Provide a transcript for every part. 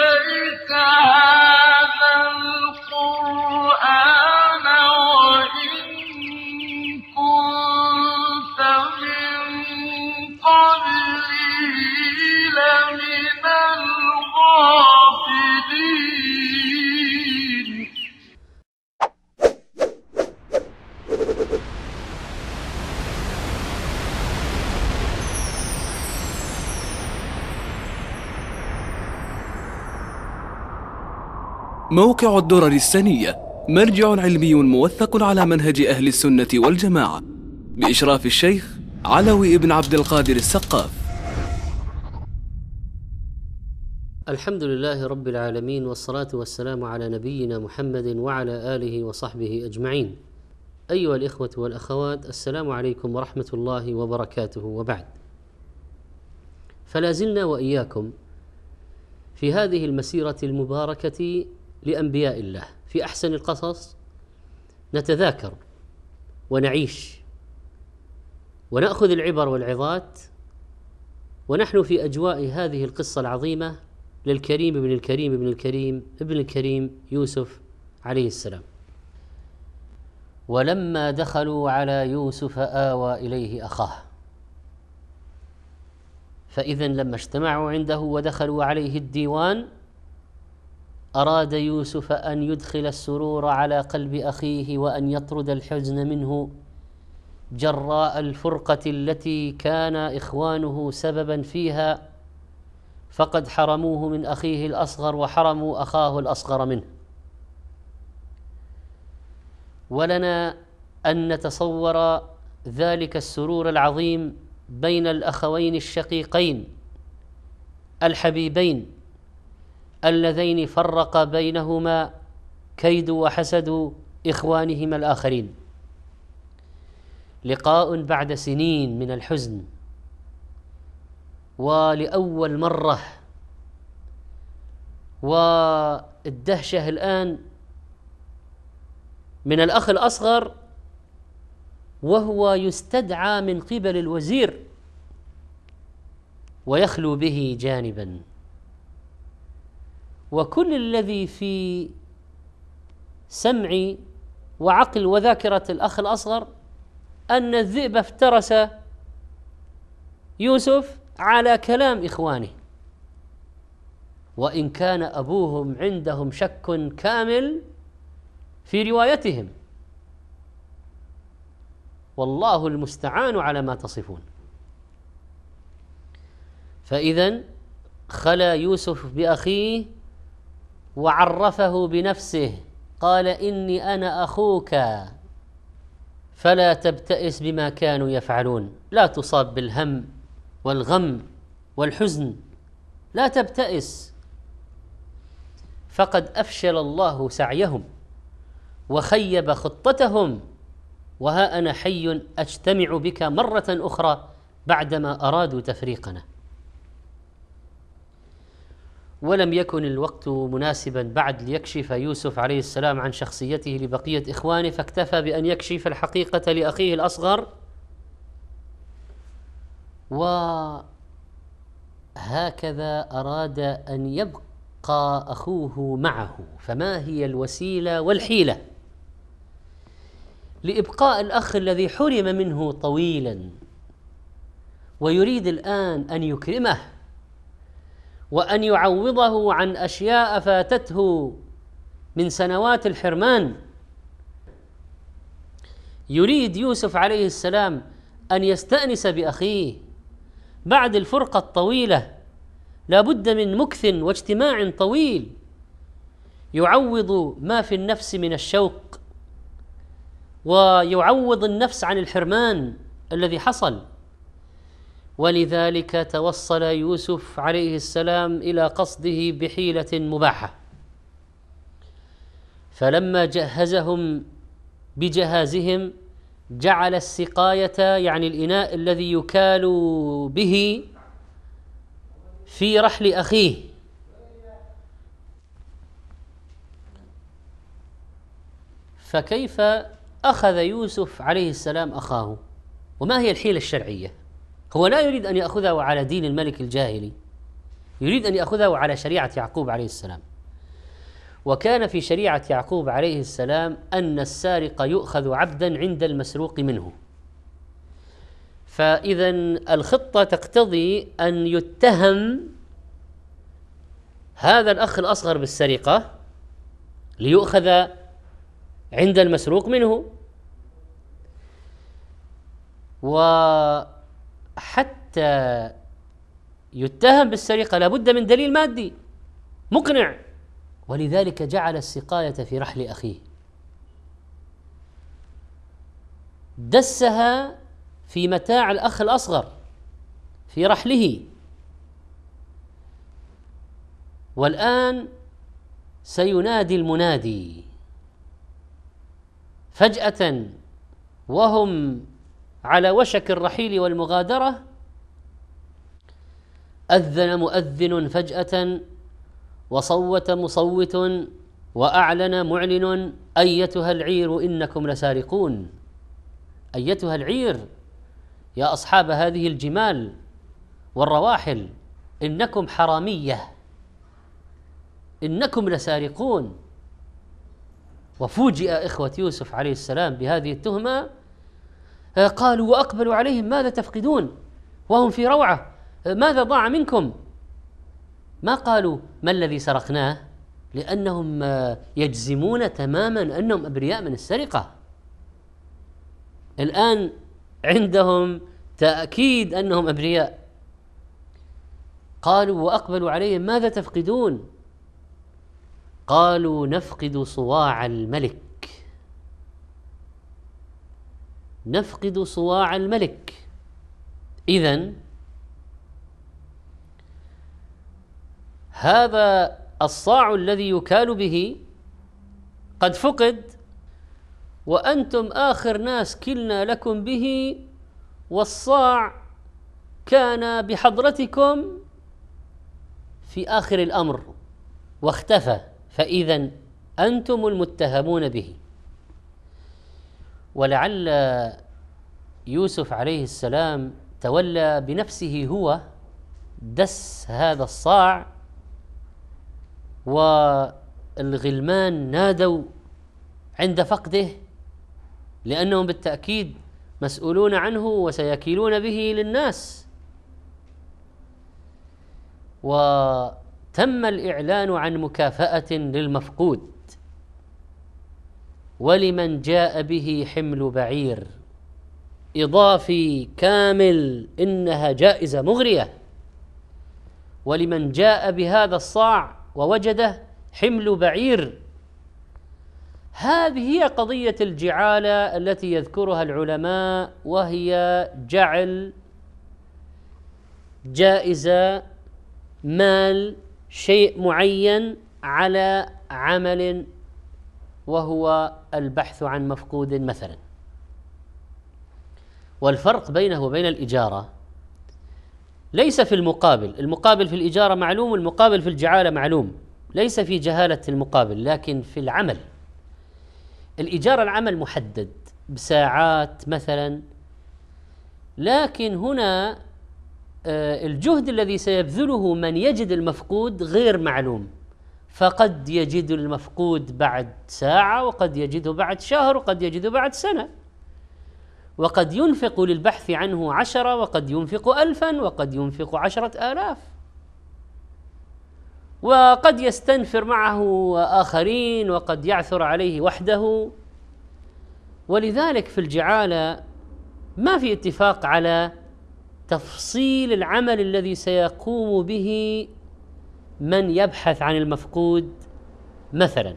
تلك موقع الدرر السنية مرجع علمي موثق على منهج أهل السنة والجماعة بإشراف الشيخ علوي بن عبد القادر السقاف الحمد لله رب العالمين والصلاة والسلام على نبينا محمد وعلى آله وصحبه أجمعين أيها الإخوة والأخوات السلام عليكم ورحمة الله وبركاته وبعد فلا زلنا وإياكم في هذه المسيرة المباركة لانبياء الله في احسن القصص نتذاكر ونعيش وناخذ العبر والعظات ونحن في اجواء هذه القصه العظيمه للكريم ابن الكريم ابن الكريم ابن الكريم يوسف عليه السلام ولما دخلوا على يوسف آوى إليه أخاه فإذا لما اجتمعوا عنده ودخلوا عليه الديوان اراد يوسف ان يدخل السرور على قلب اخيه وان يطرد الحزن منه جراء الفرقه التي كان اخوانه سببا فيها فقد حرموه من اخيه الاصغر وحرموا اخاه الاصغر منه ولنا ان نتصور ذلك السرور العظيم بين الاخوين الشقيقين الحبيبين اللذين فرق بينهما كيد وحسد إخوانهما الآخرين لقاء بعد سنين من الحزن ولأول مرة والدهشة الآن من الأخ الأصغر وهو يستدعى من قبل الوزير ويخلو به جانباً وكل الذي في سمع وعقل وذاكرة الأخ الأصغر أن الذئب افترس يوسف على كلام إخوانه وإن كان أبوهم عندهم شك كامل في روايتهم والله المستعان على ما تصفون فإذا خلا يوسف بأخيه وعرفه بنفسه قال اني انا اخوك فلا تبتئس بما كانوا يفعلون لا تصاب بالهم والغم والحزن لا تبتئس فقد افشل الله سعيهم وخيب خطتهم وها انا حي اجتمع بك مره اخرى بعدما ارادوا تفريقنا ولم يكن الوقت مناسبا بعد ليكشف يوسف عليه السلام عن شخصيته لبقية إخوانه فاكتفى بأن يكشف الحقيقة لأخيه الأصغر وهكذا أراد أن يبقى أخوه معه فما هي الوسيلة والحيلة لإبقاء الأخ الذي حرم منه طويلا ويريد الآن أن يكرمه وان يعوضه عن اشياء فاتته من سنوات الحرمان يريد يوسف عليه السلام ان يستانس باخيه بعد الفرقه الطويله لابد من مكث واجتماع طويل يعوض ما في النفس من الشوق ويعوض النفس عن الحرمان الذي حصل ولذلك توصل يوسف عليه السلام إلى قصده بحيلة مباحة فلما جهزهم بجهازهم جعل السقاية يعني الإناء الذي يكال به في رحل أخيه فكيف أخذ يوسف عليه السلام أخاه وما هي الحيلة الشرعية هو لا يريد أن يأخذه على دين الملك الجاهلي يريد أن يأخذه على شريعة يعقوب عليه السلام وكان في شريعة يعقوب عليه السلام أن السارق يؤخذ عبدا عند المسروق منه فإذا الخطة تقتضي أن يتهم هذا الأخ الأصغر بالسرقة ليؤخذ عند المسروق منه و حتى يتهم بالسرقة لابد من دليل مادي مقنع ولذلك جعل السقاية في رحل أخيه دسها في متاع الأخ الأصغر في رحله والآن سينادي المنادي فجأة وهم على وشك الرحيل والمغادرة أذن مؤذن فجأة وصوت مصوت وأعلن معلن أيتها العير إنكم لسارقون أيتها العير يا أصحاب هذه الجمال والرواحل إنكم حرامية إنكم لسارقون وفوجئ إخوة يوسف عليه السلام بهذه التهمة آه، قالوا وأقبلوا عليهم ماذا تفقدون وهم في روعة آه، ماذا ضاع منكم ما قالوا ما الذي سرقناه لأنهم آه، يجزمون تماما أنهم أبرياء من السرقة الآن عندهم تأكيد أنهم أبرياء قالوا وأقبلوا عليهم ماذا تفقدون قالوا نفقد صواع الملك نفقد صواع الملك إذا هذا الصاع الذي يكال به قد فقد وأنتم آخر ناس كلنا لكم به والصاع كان بحضرتكم في آخر الأمر واختفى فإذا أنتم المتهمون به ولعل يوسف عليه السلام تولى بنفسه هو دس هذا الصاع والغلمان نادوا عند فقده لانهم بالتاكيد مسؤولون عنه وسيكيلون به للناس وتم الاعلان عن مكافاه للمفقود ولمن جاء به حمل بعير إضافي كامل إنها جائزة مغرية ولمن جاء بهذا الصاع ووجده حمل بعير هذه هي قضية الجعالة التي يذكرها العلماء وهي جعل جائزة مال شيء معين على عمل وهو البحث عن مفقود مثلا والفرق بينه وبين الإجارة ليس في المقابل المقابل في الإجارة معلوم والمقابل في الجعالة معلوم ليس في جهالة المقابل لكن في العمل الإجارة العمل محدد بساعات مثلا لكن هنا آه، الجهد الذي سيبذله من يجد المفقود غير معلوم فقد يجد المفقود بعد ساعة وقد يجده بعد شهر وقد يجده بعد سنة وقد ينفق للبحث عنه عشرة وقد ينفق ألفا وقد ينفق عشرة آلاف وقد يستنفر معه آخرين وقد يعثر عليه وحده ولذلك في الجعالة ما في اتفاق على تفصيل العمل الذي سيقوم به من يبحث عن المفقود مثلا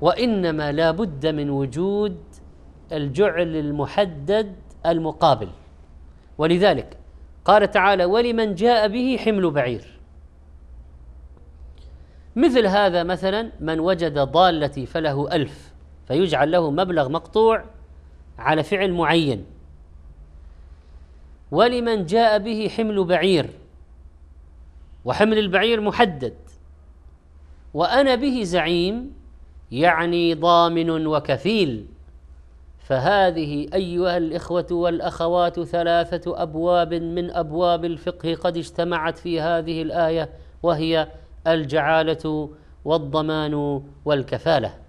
وانما لا بد من وجود الجعل المحدد المقابل ولذلك قال تعالى ولمن جاء به حمل بعير مثل هذا مثلا من وجد ضالتي فله ألف فيجعل له مبلغ مقطوع على فعل معين ولمن جاء به حمل بعير وحمل البعير محدد وانا به زعيم يعني ضامن وكفيل فهذه ايها الاخوه والاخوات ثلاثه ابواب من ابواب الفقه قد اجتمعت في هذه الايه وهي الجعاله والضمان والكفاله